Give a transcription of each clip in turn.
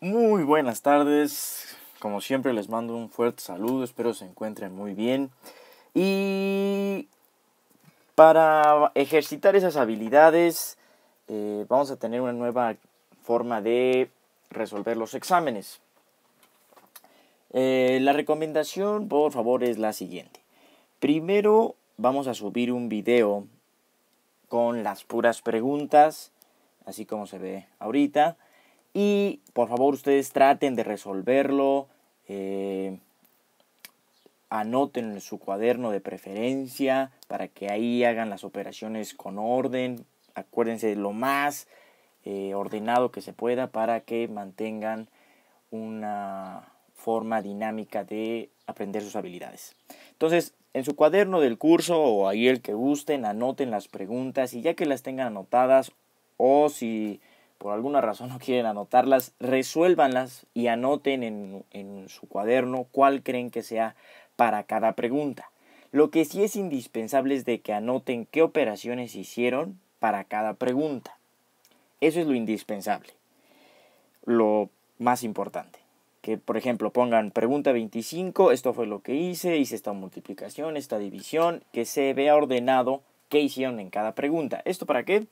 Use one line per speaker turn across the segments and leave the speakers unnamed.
Muy buenas tardes, como siempre les mando un fuerte saludo, espero se encuentren muy bien. Y para ejercitar esas habilidades eh, vamos a tener una nueva forma de resolver los exámenes. Eh, la recomendación por favor es la siguiente. Primero vamos a subir un video con las puras preguntas, así como se ve ahorita. Y por favor ustedes traten de resolverlo. Eh, anoten en su cuaderno de preferencia para que ahí hagan las operaciones con orden. Acuérdense lo más eh, ordenado que se pueda para que mantengan una forma dinámica de aprender sus habilidades. Entonces, en su cuaderno del curso o ahí el que gusten, anoten las preguntas y ya que las tengan anotadas o si por alguna razón no quieren anotarlas, resuélvanlas y anoten en, su cuaderno cuál creen que sea para cada pregunta. Lo que sí es indispensable es de que anoten qué operaciones hicieron para cada pregunta. Eso es lo indispensable. Lo más importante. Que, por ejemplo, pongan pregunta 25, esto fue lo que hice, hice esta multiplicación, esta división, que se vea ordenado qué hicieron en cada pregunta. ¿Esto para qué?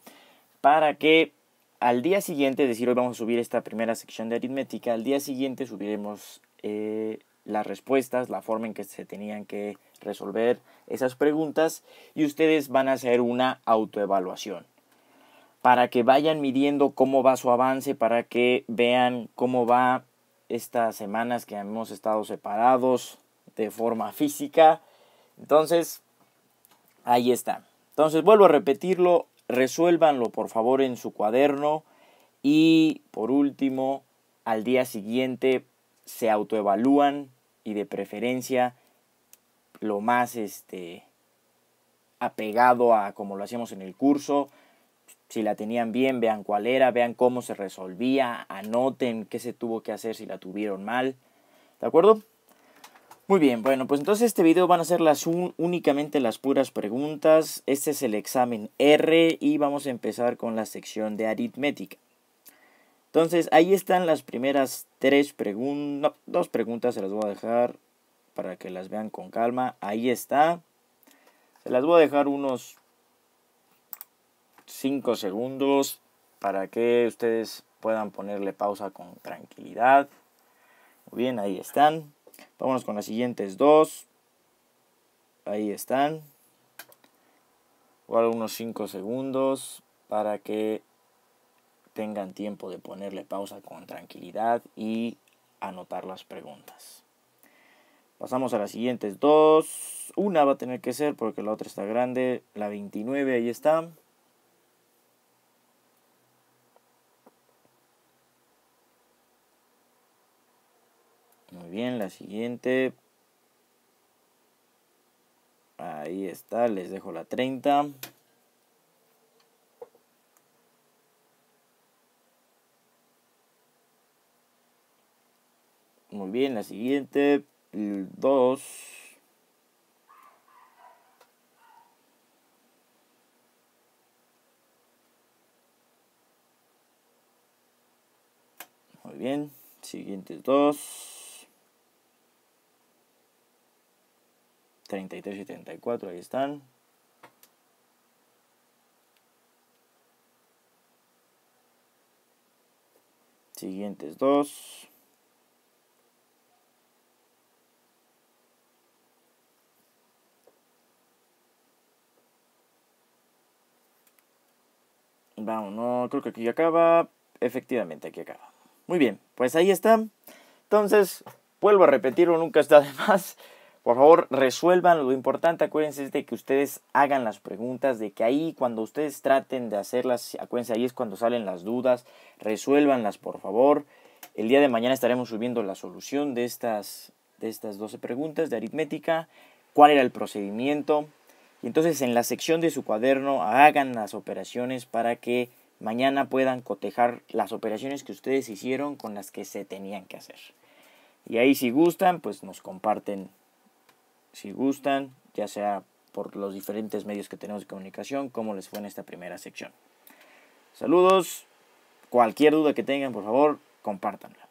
Para que al día siguiente, es decir, hoy vamos a subir esta primera sección de aritmética, al día siguiente subiremos eh, las respuestas, la forma en que se tenían que resolver esas preguntas y ustedes van a hacer una autoevaluación para que vayan midiendo cómo va su avance, para que vean cómo va estas semanas que hemos estado separados de forma física. Entonces, ahí está. Entonces, vuelvo a repetirlo, Resuélvanlo por favor en su cuaderno y por último, al día siguiente se autoevalúan y de preferencia lo más este apegado a como lo hacíamos en el curso. Si la tenían bien, vean cuál era, vean cómo se resolvía, anoten qué se tuvo que hacer si la tuvieron mal. ¿De acuerdo? Muy bien, bueno, pues entonces este video van a ser las únicamente las puras preguntas. Este es el examen R y vamos a empezar con la sección de aritmética. Entonces, ahí están las primeras tres preguntas, dos preguntas se las voy a dejar para que las vean con calma. Ahí está. Se las voy a dejar unos 5 segundos para que ustedes puedan ponerle pausa con tranquilidad. Muy bien, ahí están. Vámonos con las siguientes dos. Ahí están. Guardo unos 5 segundos para que tengan tiempo de ponerle pausa con tranquilidad y anotar las preguntas. Pasamos a las siguientes dos. Una va a tener que ser porque la otra está grande. La 29, ahí está. Muy bien, la siguiente. Ahí está, les dejo la 30. Muy bien, la siguiente, el 2. Muy bien, Siguiente dos. 33 y 34, ahí están. Siguientes dos. Vamos, no, creo que aquí acaba. Efectivamente, aquí acaba. Muy bien, pues ahí está. Entonces, vuelvo a repetirlo, nunca está de más. Por favor, resuelvan lo importante. Acuérdense de que ustedes hagan las preguntas, de que ahí cuando ustedes traten de hacerlas, acuérdense ahí es cuando salen las dudas. Resuélvanlas, por favor. El día de mañana estaremos subiendo la solución de estas, de estas 12 preguntas de aritmética. ¿Cuál era el procedimiento? Y entonces en la sección de su cuaderno hagan las operaciones para que mañana puedan cotejar las operaciones que ustedes hicieron con las que se tenían que hacer. Y ahí si gustan, pues nos comparten si gustan, ya sea por los diferentes medios que tenemos de comunicación, cómo les fue en esta primera sección. Saludos, cualquier duda que tengan, por favor, compártanla.